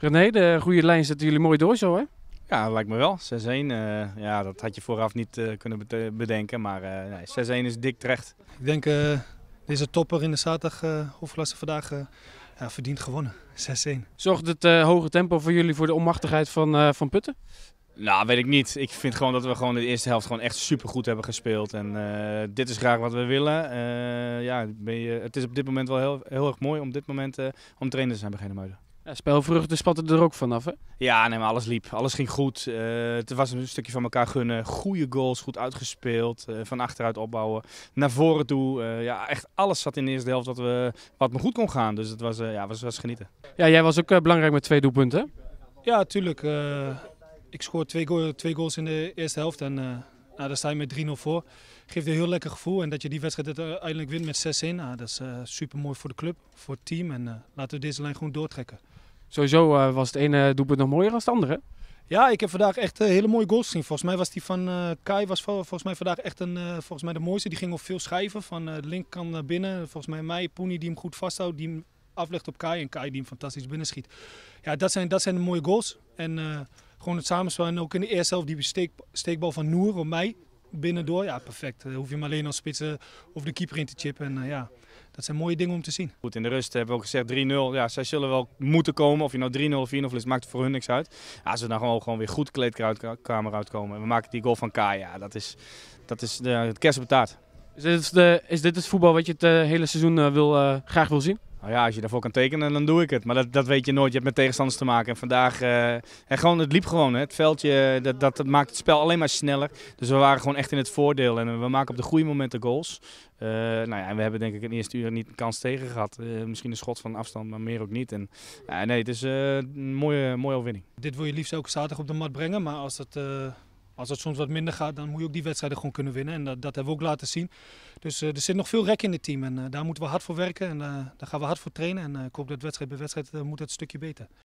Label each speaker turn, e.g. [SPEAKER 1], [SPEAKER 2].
[SPEAKER 1] René, de goede lijn zetten jullie mooi door zo hè?
[SPEAKER 2] Ja, lijkt me wel. 6-1, eh, ja, dat had je vooraf niet eh, kunnen bedenken, maar 6-1
[SPEAKER 1] eh, is dik terecht.
[SPEAKER 3] Ik denk deze topper in de zaterdag hoofdklasse vandaag ja, verdient gewonnen. 6-1.
[SPEAKER 1] Zorgt het hoge tempo voor jullie voor de onmachtigheid van, van Putten?
[SPEAKER 2] Nou, weet ik niet. Ik vind gewoon dat we gewoon de eerste helft gewoon echt supergoed hebben gespeeld. En dit is graag wat we willen. ja, ben je, het is op dit moment wel heel, heel erg mooi om dit moment uh, om trainer te zijn bij Genemuiden. Ja,
[SPEAKER 1] spatten er ook vanaf, hè?
[SPEAKER 2] Ja, nee, maar alles liep. Alles ging goed. Uh, het was een stukje van elkaar gunnen. Goede goals, goed uitgespeeld. Eh, van achteruit opbouwen. Naar voren toe. Eh, ja, echt alles zat in de eerste helft wat, we, wat me goed kon gaan. Dus het was, ja,
[SPEAKER 1] was, was genieten. Ja, jij was ook belangrijk met twee doelpunten.
[SPEAKER 3] Ja, tuurlijk. ik scoor twee, twee, goals in de eerste helft. En nou, daar sta je met 3-0 voor. Geeft een heel lekker gevoel. En dat je die wedstrijd eh, uiteindelijk wint met 6-1, ah, dat is eh, super mooi voor de club, voor het team. En eh, laten we deze lijn gewoon doortrekken.
[SPEAKER 1] Sowieso was het ene doelpunt nog mooier dan het andere.
[SPEAKER 3] Ja, ik heb vandaag echt hele mooie goals gezien. Volgens mij was die van Kai was volgens mij vandaag echt een, volgens mij de mooiste. Die ging op veel schijven van Link kan naar binnen. Volgens mij mij, Poenie die hem goed vasthoudt, die hem aflegt op Kai. En Kai die hem fantastisch binnenschiet. Ja, dat zijn, dat zijn de mooie goals. En gewoon het samenspel. En ook in de eerste helft die steek, steekbal van Noer op mij binnendoor. Ja, perfect. Dan hoef je hem alleen als spitsen eh, of de keeper in te chippen. En eh, ja, dat zijn mooie dingen om te zien.
[SPEAKER 2] Goed, in de rust hebben we ook gezegd 3-0. Ja, zij zullen wel moeten komen. Of je nou 3-0 of 4-0 is, maakt voor hun niks uit. Ja, ze dan nou gewoon, gewoon weer goed kleedkamer uitkomen. En we maken die goal van Kaya, Ja, dat is, dat is de, het kerst op taart. Is
[SPEAKER 1] dit, de, is dit het voetbal wat je het eh, hele seizoen wil, graag wil zien? Nou ja, als je daarvoor
[SPEAKER 2] kan tekenen, dan doe ik het. Maar dat, dat weet je nooit. Je hebt met tegenstanders te maken. En vandaag, eh, en gewoon, het liep gewoon. Hè. Het veldje, eh, dat, dat, maakt het spel alleen maar sneller. Dus we waren gewoon echt in het voordeel. En eh, we maken op de goede momenten goals. nou ja, en we hebben denk ik in de eerste uur niet een kans tegen gehad. misschien een schot van afstand,
[SPEAKER 3] maar meer ook niet. En nee, het is een mooie, mooie overwinning. Dit wil je liefst ook zaterdag op de mat brengen. Maar als het als het soms wat minder gaat, dan moet je ook die wedstrijden gewoon kunnen winnen. En dat, dat hebben we ook laten zien. Dus eh, er zit nog veel rek in het team en eh, daar moeten we hard voor werken. En eh, daar gaan we hard voor trainen. En ik hoop dat wedstrijd bij wedstrijd moet dat een stukje beter.